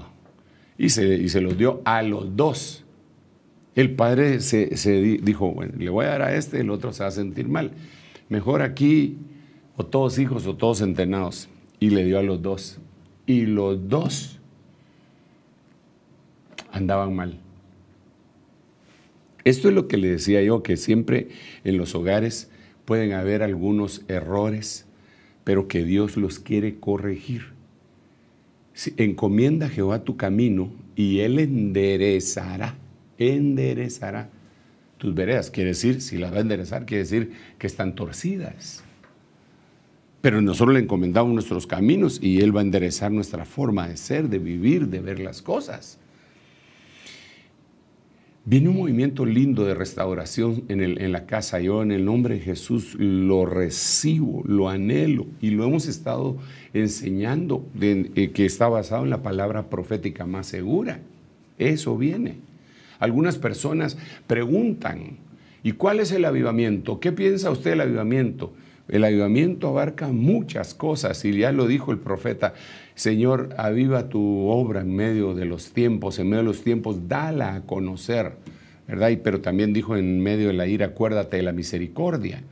Y se, los dio a los dos. El padre se, dijo, bueno, le voy a dar a este, el otro se va a sentir mal. Mejor aquí o todos hijos o todos entrenados. Y le dio a los dos. Y los dos andaban mal. Esto es lo que le decía yo, que siempre en los hogares pueden haber algunos errores, pero que Dios los quiere corregir. Si encomienda a Jehová tu camino y Él enderezará, enderezará tus veredas. Quiere decir, si las va a enderezar, quiere decir que están torcidas. Pero nosotros le encomendamos nuestros caminos y Él va a enderezar nuestra forma de ser, de vivir, de ver las cosas. Viene un movimiento lindo de restauración en, la casa. Yo en el nombre de Jesús lo recibo, lo anhelo y lo hemos estado enseñando eh, que está basado en la palabra profética más segura. Eso viene. Algunas personas preguntan, ¿y cuál es el avivamiento? ¿Qué piensa usted del avivamiento? El avivamiento abarca muchas cosas y ya lo dijo el profeta, Señor, aviva tu obra en medio de los tiempos, en medio de los tiempos, dala a conocer, ¿verdad? pero también dijo en medio de la ira, acuérdate de la misericordia.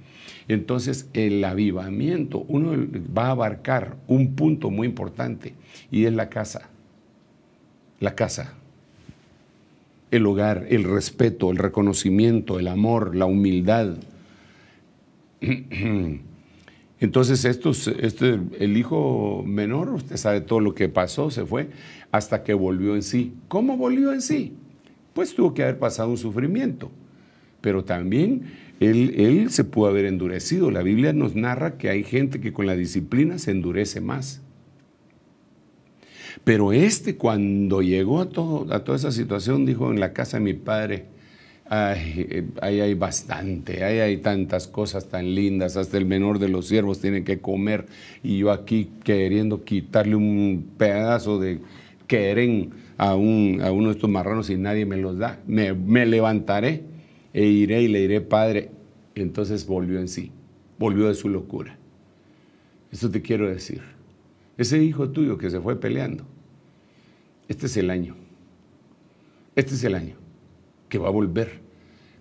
Entonces el avivamiento, uno va a abarcar un punto muy importante y es la casa, la casa, el hogar, el respeto, el reconocimiento, el amor, la humildad, *clears throat* Entonces, este, el hijo menor, usted sabe todo lo que pasó, se fue, hasta que volvió en sí. ¿Cómo volvió en sí? Pues tuvo que haber pasado un sufrimiento, pero también él, se pudo haber endurecido. La Biblia nos narra que hay gente que con la disciplina se endurece más. Pero este cuando llegó a, a toda esa situación dijo, en la casa de mi padre Ay, eh, ahí hay bastante, ahí hay tantas cosas tan lindas, hasta el menor de los siervos tiene que comer y yo aquí queriendo quitarle un pedazo de querén a, a uno de estos marranos y nadie me los da. Me, levantaré e iré y le diré, Padre. entonces volvió en sí, volvió de su locura. Eso te quiero decir. Ese hijo tuyo que se fue peleando, este es el año. Este es el año que va a volver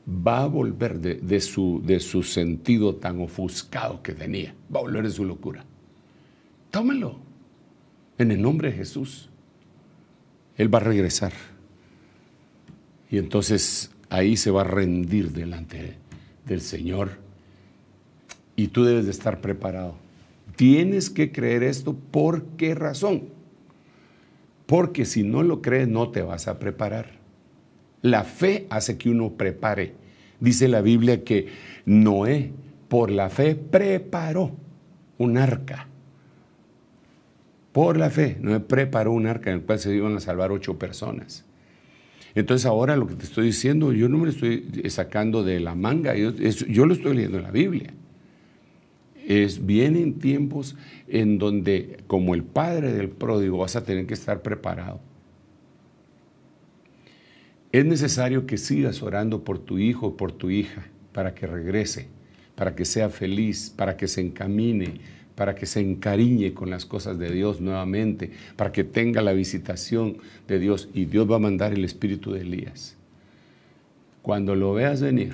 va a volver de, su, su sentido tan ofuscado que tenía, va a volver de su locura. Tómelo, en el nombre de Jesús. Él va a regresar. Y entonces ahí se va a rendir delante del Señor. Y tú debes de estar preparado. Tienes que creer esto. ¿Por qué razón? Porque si no lo crees, no te vas a preparar. La fe hace que uno prepare. Dice la Biblia que Noé por la fe preparó un arca. Por la fe, Noé preparó un arca en el cual se iban a salvar ocho personas. Entonces ahora lo que te estoy diciendo, yo no me lo estoy sacando de la manga, yo, yo lo estoy leyendo en la Biblia. Es, vienen tiempos en donde como el padre del pródigo vas a tener que estar preparado es necesario que sigas orando por tu hijo o por tu hija para que regrese, para que sea feliz, para que se encamine, para que se encariñe con las cosas de Dios nuevamente, para que tenga la visitación de Dios y Dios va a mandar el espíritu de Elías. Cuando lo veas venir,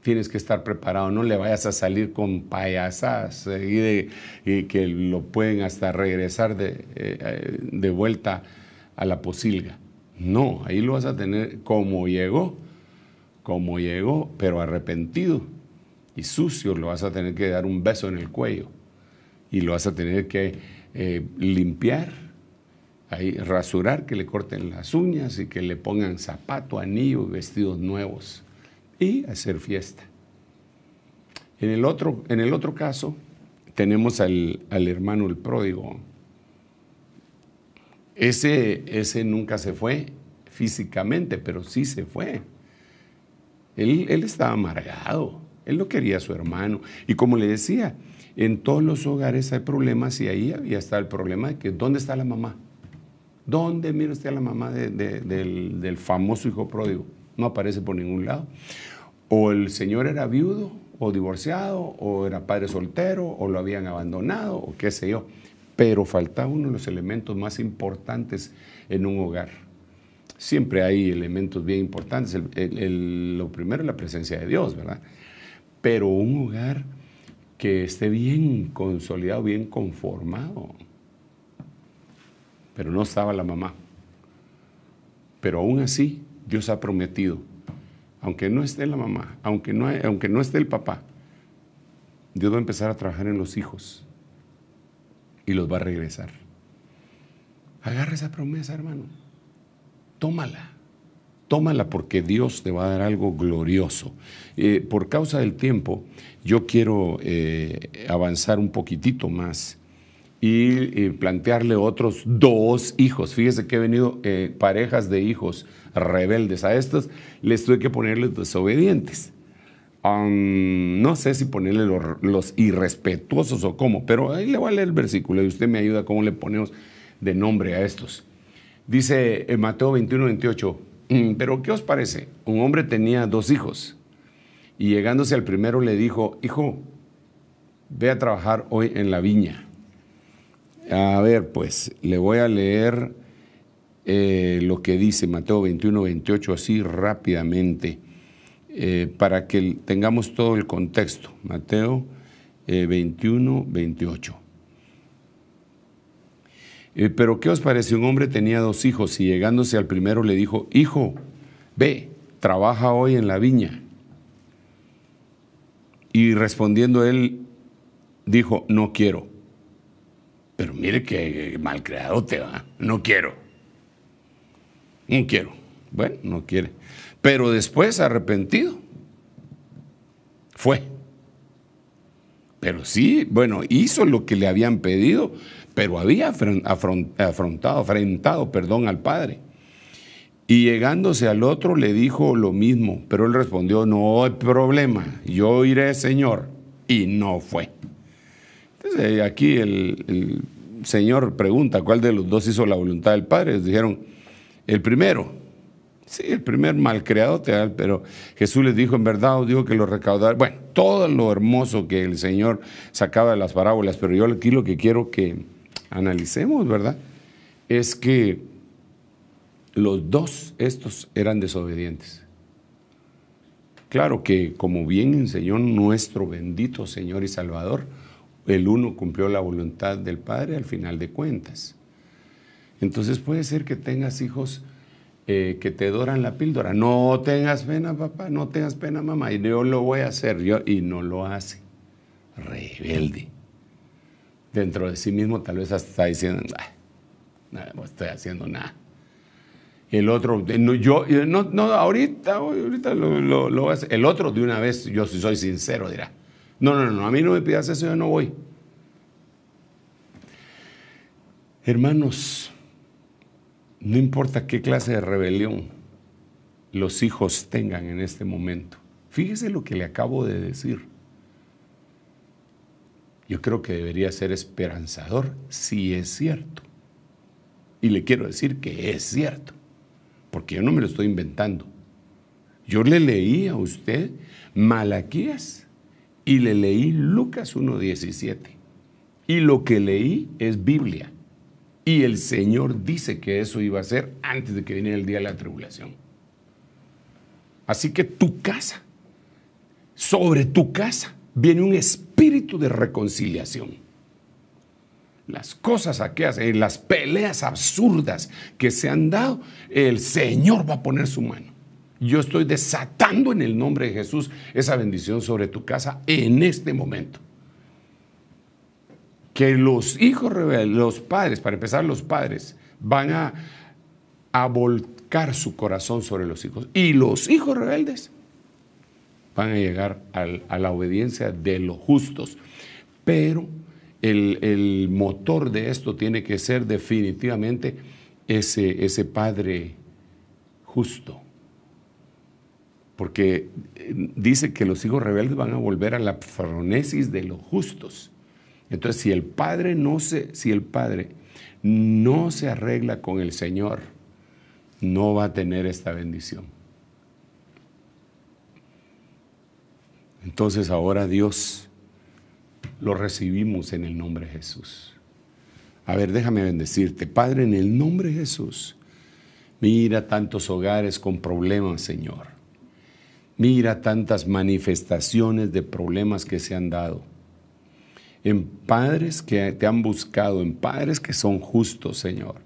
tienes que estar preparado, no le vayas a salir con payasadas eh, y, que lo pueden hasta regresar de eh, eh, vuelta a la posilga. No, ahí lo vas a tener como llegó, como llegó, pero arrepentido y sucio, lo vas a tener que dar un beso en el cuello y lo vas a tener que eh, limpiar, ahí, rasurar, que le corten las uñas y que le pongan zapato, anillo y vestidos nuevos y hacer fiesta. En el otro, en el otro caso, tenemos al, al hermano el pródigo ese, ese nunca se fue físicamente, pero sí se fue. Él, estaba amargado, él no quería a su hermano. Y como le decía, en todos los hogares hay problemas y ahí había está el problema de que ¿dónde está la mamá? ¿Dónde mira usted la mamá del, famoso hijo pródigo? No aparece por ningún lado. O el señor era viudo, o divorciado, o era padre soltero, o lo habían abandonado, o qué sé yo. Pero falta uno de los elementos más importantes en un hogar. Siempre hay elementos bien importantes. lo primero es la presencia de Dios, ¿verdad? Pero un hogar que esté bien consolidado, bien conformado. Pero no estaba la mamá. Pero aún así, Dios ha prometido, aunque no esté la mamá, aunque no, aunque no esté el papá, Dios va a empezar a trabajar en los hijos y los va a regresar. Agarra esa promesa, hermano. Tómala. Tómala porque Dios te va a dar algo glorioso. Eh, por causa del tiempo, yo quiero eh, avanzar un poquitito más y eh, plantearle otros dos hijos. Fíjese que he venido parejas de hijos rebeldes a estos les tuve que ponerles desobedientes no sé si ponerle los, irrespetuosos o cómo, pero ahí le voy a leer el versículo y usted me ayuda cómo le ponemos de nombre a estos. Dice eh, Mateo 21, 28, mm, pero ¿qué os parece? Un hombre tenía dos hijos y llegándose al primero le dijo, hijo, ve a trabajar hoy en la viña. A ver, pues le voy a leer eh, lo que dice Mateo 21, 28 así rápidamente. Eh, para que tengamos todo el contexto. Mateo 21, eh, 28. Eh, pero ¿qué os parece? Un hombre tenía dos hijos y llegándose al primero le dijo, hijo, ve, trabaja hoy en la viña. Y respondiendo él, dijo, no quiero. Pero mire que creado te va, no quiero. No quiero. Bueno, no quiere pero después arrepentido. Fue. Pero sí, bueno, hizo lo que le habían pedido, pero había afrontado, afrentado, perdón, al padre. Y llegándose al otro le dijo lo mismo, pero él respondió, no hay problema, yo iré, Señor. Y no fue. Entonces eh, aquí el, Señor pregunta, ¿cuál de los dos hizo la voluntad del Padre? Les dijeron, el primero. Sí, el primer malcriado te da, pero Jesús les dijo, en verdad os digo que lo recaudar, bueno, todo lo hermoso que el Señor sacaba de las parábolas, pero yo aquí lo que quiero que analicemos, ¿verdad? Es que los dos, estos eran desobedientes. Claro que, como bien enseñó nuestro bendito Señor y Salvador, el uno cumplió la voluntad del Padre al final de cuentas. Entonces puede ser que tengas hijos eh, que te doran la píldora. No tengas pena, papá, no tengas pena, mamá. Y yo lo voy a hacer. Yo, y no lo hace. Rebelde. Dentro de sí mismo tal vez hasta está diciendo, ah, no estoy haciendo nada. El otro, eh, yo, eh, no, ahorita, ahorita lo, voy El otro de una vez, yo si soy sincero, dirá, no, no, no, a mí no me pidas eso, yo no voy. Hermanos, no importa qué clase de rebelión los hijos tengan en este momento. Fíjese lo que le acabo de decir. Yo creo que debería ser esperanzador si es cierto. Y le quiero decir que es cierto, porque yo no me lo estoy inventando. Yo le leí a usted Malaquías y le leí Lucas 1.17. Y lo que leí es Biblia. Y el Señor dice que eso iba a ser antes de que viniera el día de la tribulación. Así que tu casa, sobre tu casa, viene un espíritu de reconciliación. Las cosas que hacen, eh, las peleas absurdas que se han dado, el Señor va a poner su mano. Yo estoy desatando en el nombre de Jesús esa bendición sobre tu casa en este momento que los hijos rebeldes, los padres, para empezar los padres, van a, volcar su corazón sobre los hijos. Y los hijos rebeldes van a llegar a la obediencia de los justos. Pero el, motor de esto tiene que ser definitivamente ese, ese padre justo. Porque eh, dice que los hijos rebeldes van a volver a la fronesis de los justos. Entonces, si el padre no se, si el padre no se arregla con el Señor, no va a tener esta bendición. Entonces ahora Dios lo recibimos en el nombre de Jesús. A ver, déjame bendecirte. Padre, en el nombre de Jesús, mira tantos hogares con problemas, Señor. Mira tantas manifestaciones de problemas que se han dado en padres que te han buscado, en padres que son justos, Señor.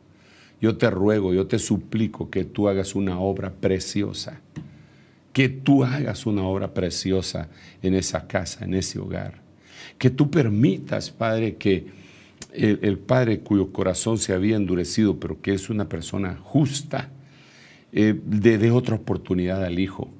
Yo te ruego, yo te suplico que tú hagas una obra preciosa, que tú hagas una obra preciosa en esa casa, en ese hogar. Que tú permitas, Padre, que el, Padre cuyo corazón se había endurecido, pero que es una persona justa, eh, le dé otra oportunidad al Hijo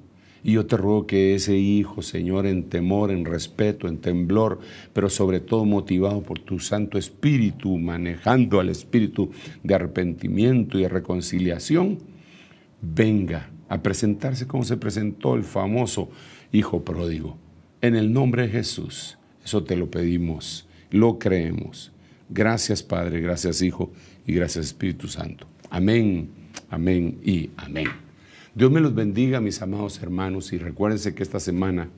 y yo te ruego que ese hijo, Señor, en temor, en respeto, en temblor, pero sobre todo motivado por tu Santo Espíritu, manejando al Espíritu de arrepentimiento y de reconciliación, venga a presentarse como se presentó el famoso Hijo Pródigo. En el nombre de Jesús, eso te lo pedimos, lo creemos. Gracias Padre, gracias Hijo y gracias Espíritu Santo. Amén, amén y amén. Dios me los bendiga, mis amados hermanos, y recuérdense que esta semana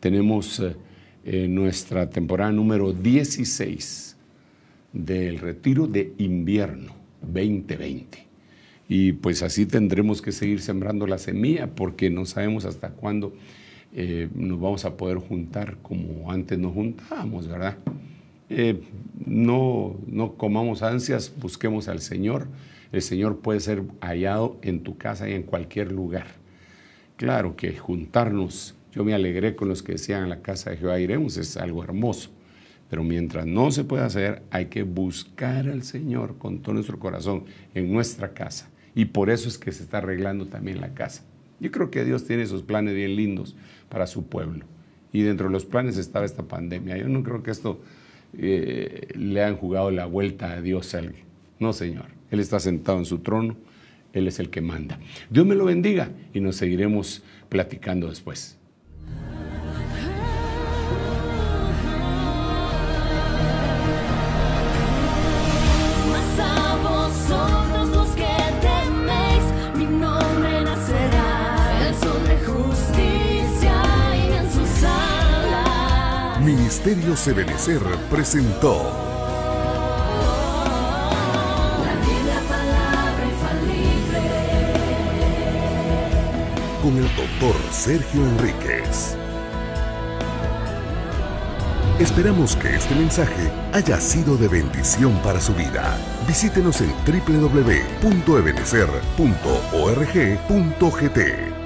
tenemos eh, nuestra temporada número 16 del retiro de invierno 2020. Y pues así tendremos que seguir sembrando la semilla porque no sabemos hasta cuándo eh, nos vamos a poder juntar como antes nos juntábamos, ¿verdad? Eh, no, no comamos ansias, busquemos al Señor el Señor puede ser hallado en tu casa y en cualquier lugar. Claro que juntarnos, yo me alegré con los que decían en la casa de Jehová iremos, es algo hermoso. Pero mientras no se pueda hacer, hay que buscar al Señor con todo nuestro corazón en nuestra casa. Y por eso es que se está arreglando también la casa. Yo creo que Dios tiene esos planes bien lindos para su pueblo. Y dentro de los planes estaba esta pandemia. Yo no creo que esto eh, le han jugado la vuelta a Dios a alguien. No, Señor. Él está sentado en su trono, Él es el que manda. Dios me lo bendiga y nos seguiremos platicando después. justicia Ministerio CBNCR presentó el doctor Sergio Enríquez. Esperamos que este mensaje haya sido de bendición para su vida. Visítenos en www.ebenecer.org.gt.